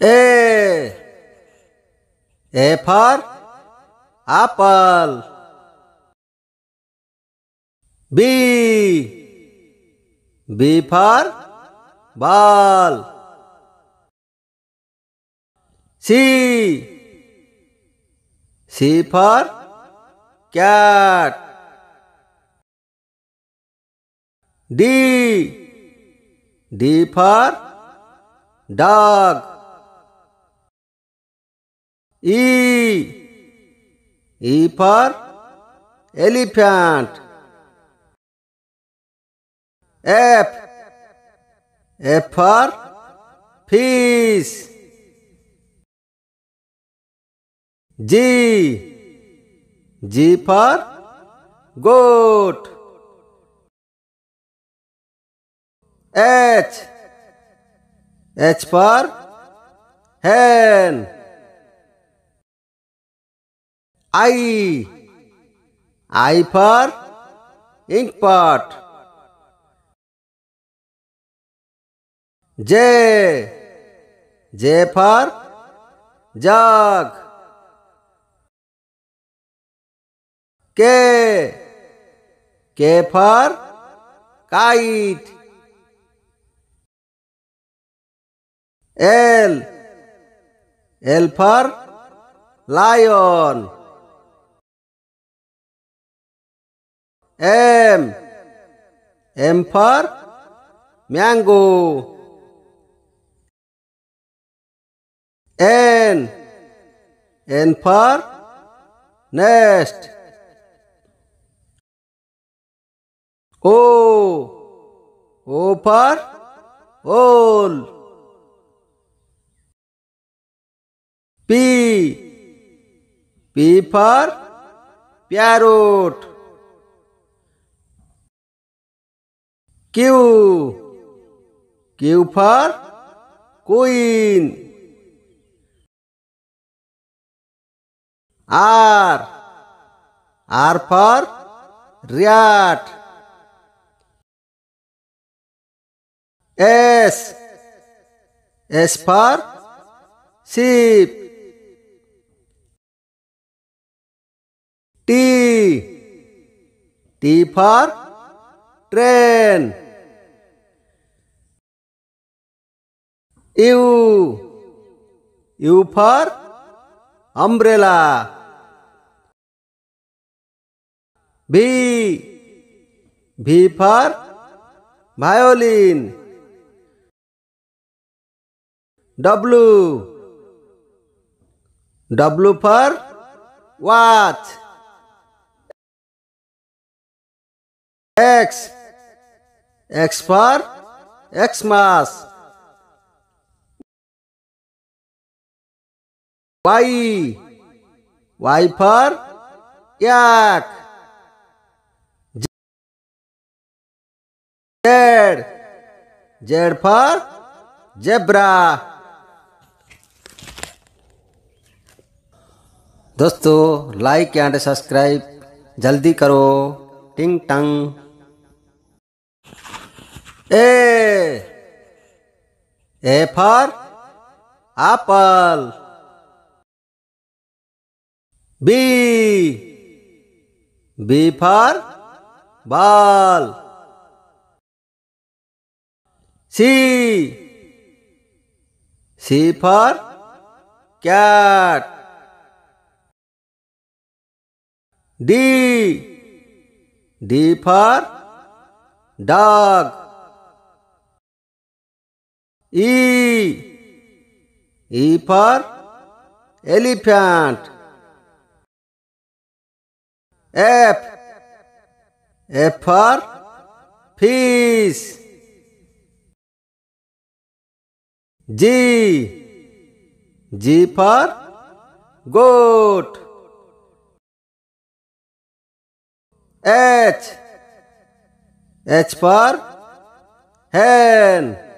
A. A for apple. B. B for ball. C. C for cat. D. D for dog. E. E for elephant. F. F for fish. G. G for goat. H. H for hen. I. I for ink pot. J. J for jug. K. K for kite. L. L for lion. M. M for mango. N. N for nest. O. O for all. P. P for parrot. Q Q for queen R R for riot S S for sheep T T for train U U for umbrella V V for violin W W for watch X X for Xmas. Y. Y for Yak. Z. Z for Zebra. दोस्तों like and subscribe जल्दी करो टिंग टंग A. A for apple. B. B for ball. C. C for cat. D. D for dog. E. E for elephant. F. F for fish. G. G for goat. H. H for hen.